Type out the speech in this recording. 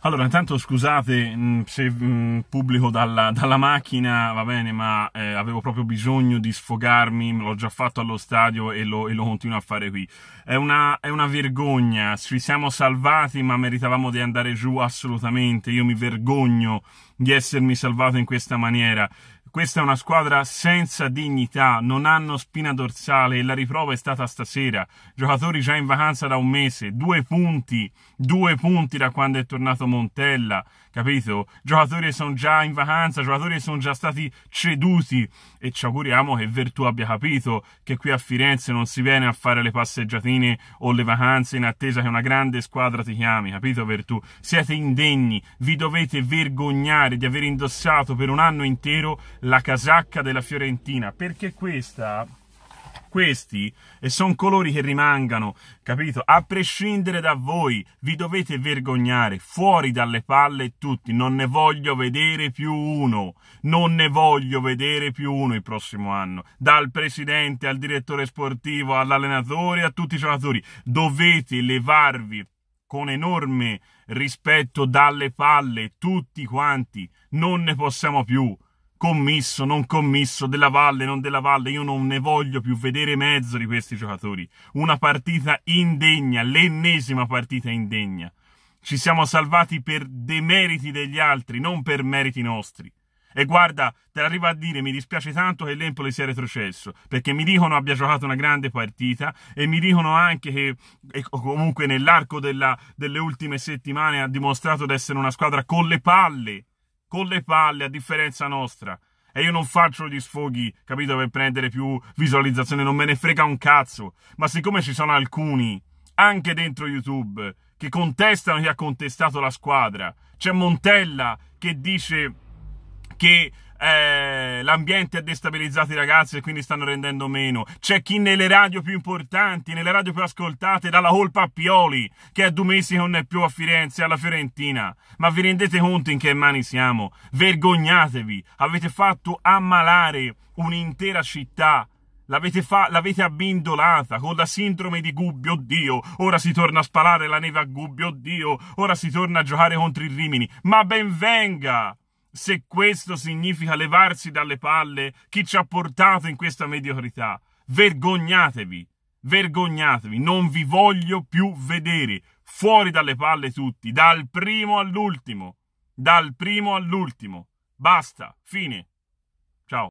Allora, intanto scusate se pubblico dalla, dalla, macchina, va bene, ma eh, avevo proprio bisogno di sfogarmi, l'ho già fatto allo stadio e lo, e lo continuo a fare qui. È una, è una, vergogna, ci siamo salvati ma meritavamo di andare giù assolutamente, io mi vergogno di essermi salvato in questa maniera. Questa è una squadra senza dignità, non hanno spina dorsale e la riprova è stata stasera. Giocatori già in vacanza da un mese, due punti, due punti da quando è tornato Montella, capito? Giocatori sono già in vacanza, giocatori sono già stati ceduti e ci auguriamo che Vertù abbia capito che qui a Firenze non si viene a fare le passeggiatine o le vacanze in attesa che una grande squadra ti chiami, capito Vertù? Siete indegni, vi dovete vergognare di aver indossato per un anno intero la casacca della Fiorentina, perché questa questi e sono colori che rimangano, capito? A prescindere da voi, vi dovete vergognare, fuori dalle palle tutti, non ne voglio vedere più uno, non ne voglio vedere più uno il prossimo anno, dal presidente al direttore sportivo, all'allenatore, a tutti i giocatori, dovete levarvi con enorme rispetto dalle palle tutti quanti, non ne possiamo più commisso, non commisso, della valle, non della valle, io non ne voglio più vedere mezzo di questi giocatori. Una partita indegna, l'ennesima partita indegna. Ci siamo salvati per demeriti degli altri, non per meriti nostri. E guarda, te l'arrivo a dire, mi dispiace tanto che l'Empoli sia retrocesso, perché mi dicono abbia giocato una grande partita e mi dicono anche che comunque nell'arco della, delle ultime settimane ha dimostrato di essere una squadra con le palle con le palle a differenza nostra. E io non faccio gli sfoghi, capito, per prendere più visualizzazione, non me ne frega un cazzo. Ma siccome ci sono alcuni, anche dentro YouTube, che contestano chi ha contestato la squadra, c'è Montella che dice che eh, l'ambiente ha destabilizzato i ragazzi e quindi stanno rendendo meno. C'è chi nelle radio più importanti, nelle radio più ascoltate, dà la colpa a Pioli, che è due mesi Dumesi non è più a Firenze, alla Fiorentina. Ma vi rendete conto in che mani siamo? Vergognatevi, avete fatto ammalare un'intera città. L'avete, fa- l'avete abbindolata con la sindrome di Gubbio, oddio. Ora si torna a sparare la neve a Gubbio, oddio. Ora si torna a giocare contro i Rimini. Ma benvenga! se questo significa levarsi dalle palle chi ci ha portato in questa mediocrità. Vergognatevi, vergognatevi, non vi voglio più vedere. Fuori dalle palle tutti, dal primo all'ultimo, dal primo all'ultimo. Basta, fine. Ciao.